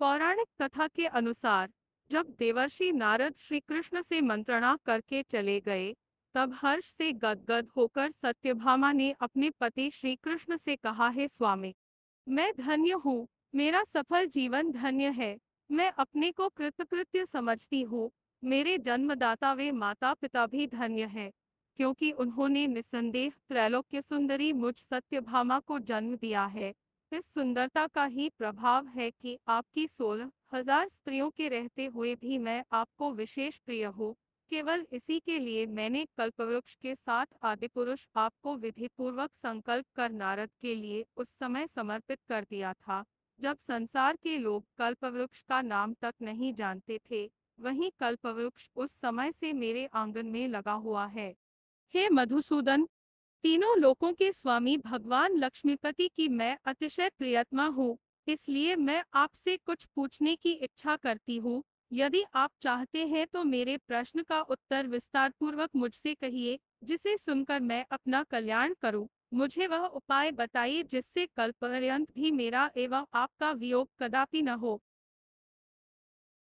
पौराणिक कथा के अनुसार जब देवर्षि नारद श्री कृष्ण से मंत्रणा करके चले गए तब हर्ष से गदगद होकर सत्यभामा ने अपने पति श्री कृष्ण से कहा है स्वामी मैं धन्य हूँ मेरा सफल जीवन धन्य है मैं अपने को कृतकृत्य समझती हूँ मेरे जन्मदाता वे माता पिता भी धन्य है क्योंकि उन्होंने निसंदेह त्रैलोक्य सुंदरी मुझ सत्यभामा को जन्म दिया है इस सुंदरता का ही प्रभाव है कि आपकी सोलह हजार स्त्रियों के रहते हुए भी मैं आपको विशेष प्रिय हूँ केवल इसी के लिए मैंने कल्पवृक्ष के साथ आदि पुरुष आपको विधि पूर्वक संकल्प कर नारद के लिए उस समय समर्पित कर दिया था जब संसार के लोग कल्पवृक्ष का नाम तक नहीं जानते थे वही कल्पवृक्ष उस समय से मेरे आंगन में लगा हुआ है हे मधुसूदन तीनों लोकों के स्वामी भगवान लक्ष्मीपति की मैं अतिशय प्रियतमा हूँ इसलिए मैं आपसे कुछ पूछने की इच्छा करती हूँ यदि आप चाहते हैं तो मेरे प्रश्न का उत्तर विस्तार पूर्वक मुझसे कहिए जिसे सुनकर मैं अपना कल्याण करूं। मुझे वह उपाय बताइए जिससे कल पर्यंत भी मेरा एवं आपका वियोग कदापि न हो